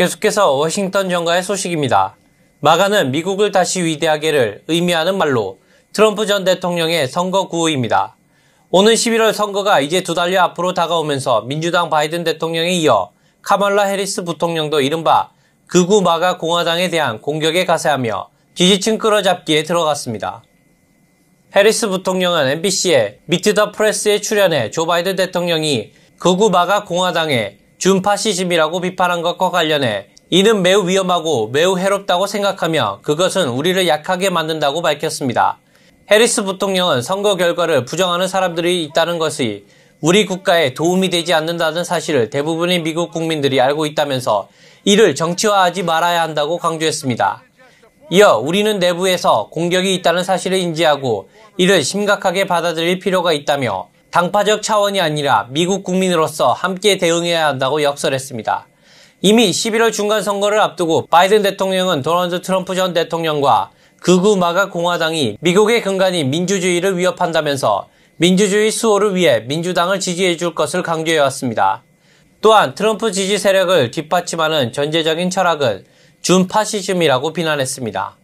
계속해서 워싱턴 정가의 소식입니다. 마가는 미국을 다시 위대하게를 의미하는 말로 트럼프 전 대통령의 선거 구호입니다. 오는 11월 선거가 이제 두 달여 앞으로 다가오면서 민주당 바이든 대통령에 이어 카말라 해리스 부통령도 이른바 극우 마가 공화당에 대한 공격에 가세하며 지지층 끌어잡기에 들어갔습니다. 해리스 부통령은 MBC의 미트 더 프레스에 출연해 조 바이든 대통령이 극우 마가 공화당에 준파시즘이라고 비판한 것과 관련해 이는 매우 위험하고 매우 해롭다고 생각하며 그것은 우리를 약하게 만든다고 밝혔습니다. 해리스 부통령은 선거 결과를 부정하는 사람들이 있다는 것이 우리 국가에 도움이 되지 않는다는 사실을 대부분의 미국 국민들이 알고 있다면서 이를 정치화하지 말아야 한다고 강조했습니다. 이어 우리는 내부에서 공격이 있다는 사실을 인지하고 이를 심각하게 받아들일 필요가 있다며 당파적 차원이 아니라 미국 국민으로서 함께 대응해야 한다고 역설했습니다. 이미 11월 중간 선거를 앞두고 바이든 대통령은 도널드 트럼프 전 대통령과 극우 마가 공화당이 미국의 근간인 민주주의를 위협한다면서 민주주의 수호를 위해 민주당을 지지해 줄 것을 강조해 왔습니다. 또한 트럼프 지지 세력을 뒷받침하는 전제적인 철학은 준파시즘이라고 비난했습니다.